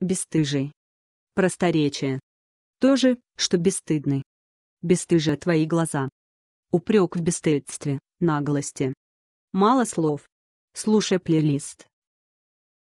бесстыжий. Просторечие. То же, что бесстыдный. Бесстыжие твои глаза. Упрек в бесстыдстве, наглости. Мало слов. Слушай плейлист.